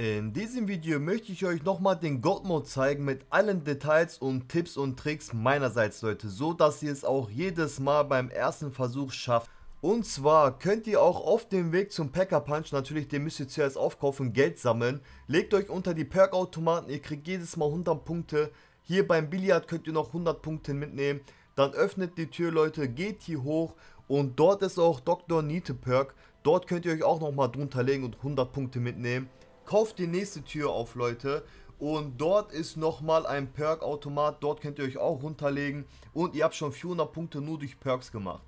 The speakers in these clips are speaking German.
In diesem Video möchte ich euch nochmal den God Mode zeigen mit allen Details und Tipps und Tricks meinerseits Leute, so dass ihr es auch jedes Mal beim ersten Versuch schafft. Und zwar könnt ihr auch auf dem Weg zum Packer Punch, natürlich den müsst ihr zuerst aufkaufen, Geld sammeln. Legt euch unter die Perk-Automaten, ihr kriegt jedes Mal 100 Punkte. Hier beim Billard könnt ihr noch 100 Punkte mitnehmen. Dann öffnet die Tür Leute, geht hier hoch und dort ist auch Dr. Niete Perk. Dort könnt ihr euch auch nochmal drunter legen und 100 Punkte mitnehmen. Kauft die nächste Tür auf, Leute. Und dort ist nochmal ein Perk-Automat. Dort könnt ihr euch auch runterlegen. Und ihr habt schon 400 Punkte nur durch Perks gemacht.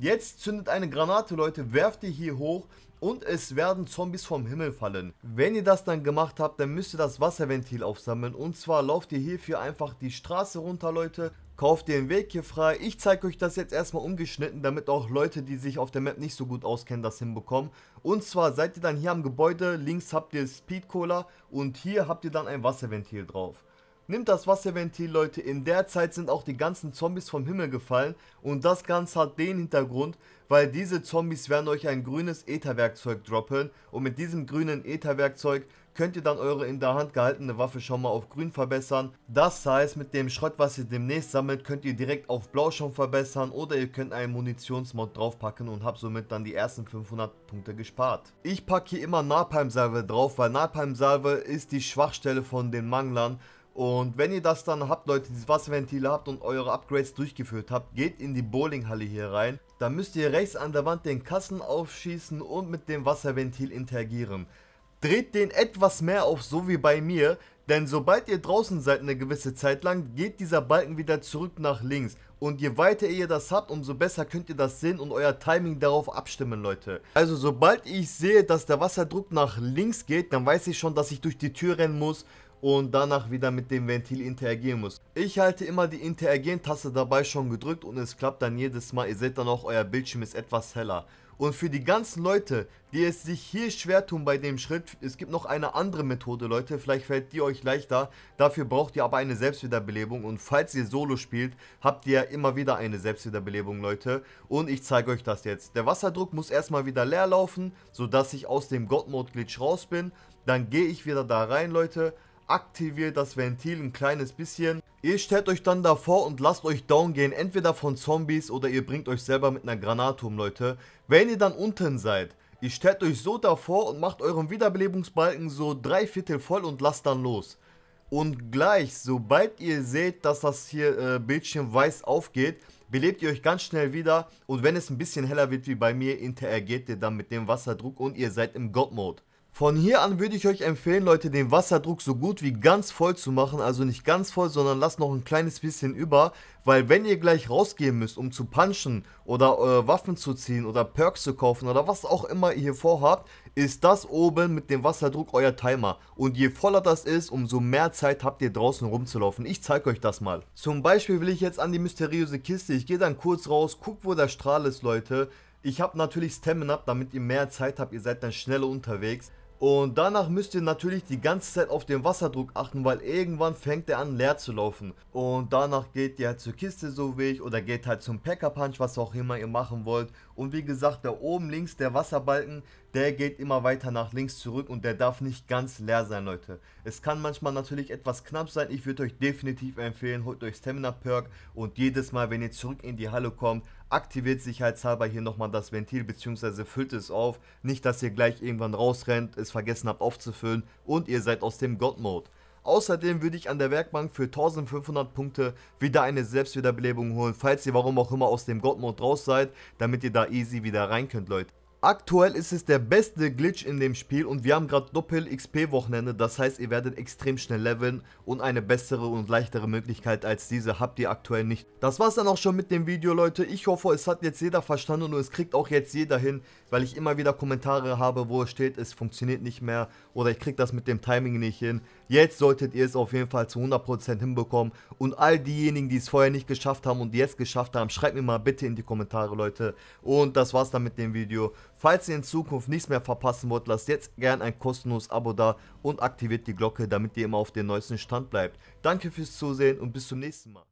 Jetzt zündet eine Granate, Leute, werft ihr hier hoch und es werden Zombies vom Himmel fallen. Wenn ihr das dann gemacht habt, dann müsst ihr das Wasserventil aufsammeln und zwar lauft ihr hierfür einfach die Straße runter, Leute, kauft den Weg hier frei. Ich zeige euch das jetzt erstmal umgeschnitten, damit auch Leute, die sich auf der Map nicht so gut auskennen, das hinbekommen. Und zwar seid ihr dann hier am Gebäude, links habt ihr Speed Cola und hier habt ihr dann ein Wasserventil drauf. Nimmt das Wasserventil, Leute, in der Zeit sind auch die ganzen Zombies vom Himmel gefallen und das Ganze hat den Hintergrund, weil diese Zombies werden euch ein grünes Ätherwerkzeug droppen und mit diesem grünen Ätherwerkzeug könnt ihr dann eure in der Hand gehaltene Waffe schon mal auf grün verbessern. Das heißt, mit dem Schrott, was ihr demnächst sammelt, könnt ihr direkt auf blau schon verbessern oder ihr könnt einen Munitionsmod draufpacken und habt somit dann die ersten 500 Punkte gespart. Ich packe hier immer Napalmsalve drauf, weil Napalmsalve ist die Schwachstelle von den Manglern und wenn ihr das dann habt, Leute, dieses Wasserventil habt und eure Upgrades durchgeführt habt, geht in die Bowlinghalle hier rein. Da müsst ihr rechts an der Wand den Kassen aufschießen und mit dem Wasserventil interagieren. Dreht den etwas mehr auf, so wie bei mir, denn sobald ihr draußen seid eine gewisse Zeit lang, geht dieser Balken wieder zurück nach links. Und je weiter ihr das habt, umso besser könnt ihr das sehen und euer Timing darauf abstimmen, Leute. Also sobald ich sehe, dass der Wasserdruck nach links geht, dann weiß ich schon, dass ich durch die Tür rennen muss und danach wieder mit dem Ventil interagieren muss. Ich halte immer die Interagieren-Taste dabei schon gedrückt und es klappt dann jedes Mal. Ihr seht dann auch, euer Bildschirm ist etwas heller. Und für die ganzen Leute, die es sich hier schwer tun bei dem Schritt, es gibt noch eine andere Methode, Leute, vielleicht fällt die euch leichter. Dafür braucht ihr aber eine Selbstwiederbelebung und falls ihr Solo spielt, habt ihr ja immer wieder eine Selbstwiederbelebung, Leute. Und ich zeige euch das jetzt. Der Wasserdruck muss erstmal wieder leer laufen, sodass ich aus dem God-Mode-Glitch raus bin. Dann gehe ich wieder da rein, Leute, aktiviert das Ventil ein kleines bisschen. Ihr stellt euch dann davor und lasst euch down gehen, entweder von Zombies oder ihr bringt euch selber mit einer Granate um, Leute. Wenn ihr dann unten seid, ihr stellt euch so davor und macht euren Wiederbelebungsbalken so drei Viertel voll und lasst dann los. Und gleich, sobald ihr seht, dass das hier äh, Bildschirm weiß aufgeht, belebt ihr euch ganz schnell wieder und wenn es ein bisschen heller wird wie bei mir, interagiert ihr dann mit dem Wasserdruck und ihr seid im God-Mode. Von hier an würde ich euch empfehlen, Leute, den Wasserdruck so gut wie ganz voll zu machen. Also nicht ganz voll, sondern lasst noch ein kleines bisschen über. Weil wenn ihr gleich rausgehen müsst, um zu punchen oder äh, Waffen zu ziehen oder Perks zu kaufen oder was auch immer ihr hier vorhabt, ist das oben mit dem Wasserdruck euer Timer. Und je voller das ist, umso mehr Zeit habt ihr draußen rumzulaufen. Ich zeige euch das mal. Zum Beispiel will ich jetzt an die mysteriöse Kiste. Ich gehe dann kurz raus, guck, wo der Strahl ist, Leute. Ich habe natürlich Stamina, damit ihr mehr Zeit habt, ihr seid dann schneller unterwegs. Und danach müsst ihr natürlich die ganze Zeit auf den Wasserdruck achten, weil irgendwann fängt er an leer zu laufen. Und danach geht ihr halt zur Kiste so wie ich oder geht halt zum Packer Punch, was auch immer ihr machen wollt. Und wie gesagt, da oben links der Wasserbalken, der geht immer weiter nach links zurück und der darf nicht ganz leer sein, Leute. Es kann manchmal natürlich etwas knapp sein, ich würde euch definitiv empfehlen, holt euch Stamina Perk und jedes Mal, wenn ihr zurück in die Halle kommt, aktiviert sicherheitshalber hier nochmal das Ventil bzw. füllt es auf. Nicht, dass ihr gleich irgendwann rausrennt, es vergessen habt aufzufüllen und ihr seid aus dem God-Mode. Außerdem würde ich an der Werkbank für 1500 Punkte wieder eine Selbstwiederbelebung holen, falls ihr warum auch immer aus dem God-Mode raus seid, damit ihr da easy wieder rein könnt, Leute. Aktuell ist es der beste Glitch in dem Spiel und wir haben gerade Doppel-XP-Wochenende, das heißt ihr werdet extrem schnell leveln und eine bessere und leichtere Möglichkeit als diese habt ihr aktuell nicht. Das war's dann auch schon mit dem Video Leute, ich hoffe es hat jetzt jeder verstanden und es kriegt auch jetzt jeder hin, weil ich immer wieder Kommentare habe, wo es steht, es funktioniert nicht mehr oder ich krieg das mit dem Timing nicht hin. Jetzt solltet ihr es auf jeden Fall zu 100% hinbekommen. Und all diejenigen, die es vorher nicht geschafft haben und jetzt geschafft haben, schreibt mir mal bitte in die Kommentare, Leute. Und das war's dann mit dem Video. Falls ihr in Zukunft nichts mehr verpassen wollt, lasst jetzt gerne ein kostenloses Abo da und aktiviert die Glocke, damit ihr immer auf dem neuesten Stand bleibt. Danke fürs Zusehen und bis zum nächsten Mal.